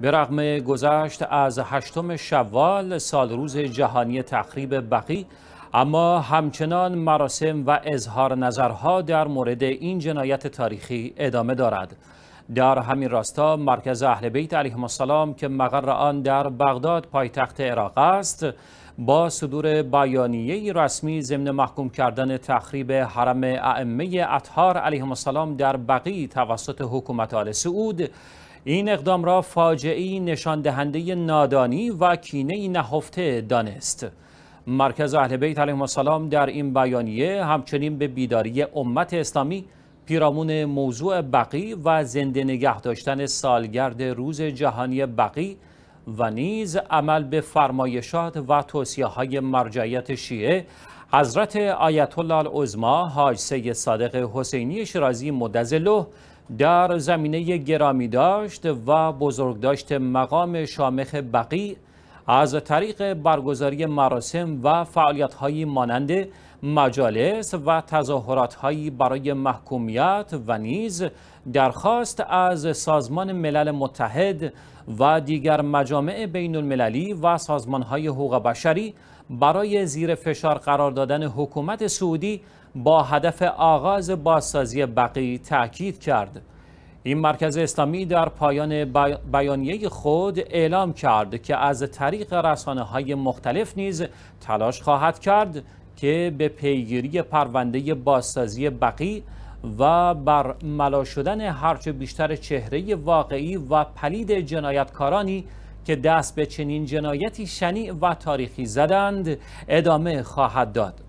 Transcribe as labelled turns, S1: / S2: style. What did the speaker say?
S1: به رغم گذشت از هشتم شوال سال روز جهانی تخریب بقی اما همچنان مراسم و اظهار نظرها در مورد این جنایت تاریخی ادامه دارد در همین راستا مرکز اهل بیت علیهم السلام که مقر آن در بغداد پایتخت عراق است با صدور بیانیه رسمی ضمن محکوم کردن تخریب حرم ائمه اطهار علیهم السلام در بقی توسط حکومت آل سعود این اقدام را فاجعی نشان دهنده نادانی و کینه نهفته دانست مرکز اهل بیت علیهم السلام در این بیانیه همچنین به بیداری امت اسلامی پیرامون موضوع بقی و زنده نگه داشتن سالگرد روز جهانی بقی و نیز عمل به فرمایشات و توصیه های مرجعیت شیعه حضرت آیت الله العظما حاج سید صادق حسینی شیرازی مدظله در زمینه گرامی داشت و بزرگداشت مقام شامخ بقی از طریق برگزاری مراسم و فعالیتهایی مانند مجالس و تظاهرات‌هایی برای محکومیت و نیز درخواست از سازمان ملل متحد و دیگر مجامع بین المللی و سازمان‌های حقوق بشری برای زیر فشار قرار دادن حکومت سعودی با هدف آغاز بازسازی بقی تاکید کرد. این مرکز اسلامی در پایان بیانیه خود اعلام کرد که از طریق رسانه های مختلف نیز تلاش خواهد کرد که به پیگیری پرونده بازسازی بقی و بر ملا شدن هرچه بیشتر چهره واقعی و پلید جنایتکارانی که دست به چنین جنایتی شنیع و تاریخی زدند ادامه خواهد داد.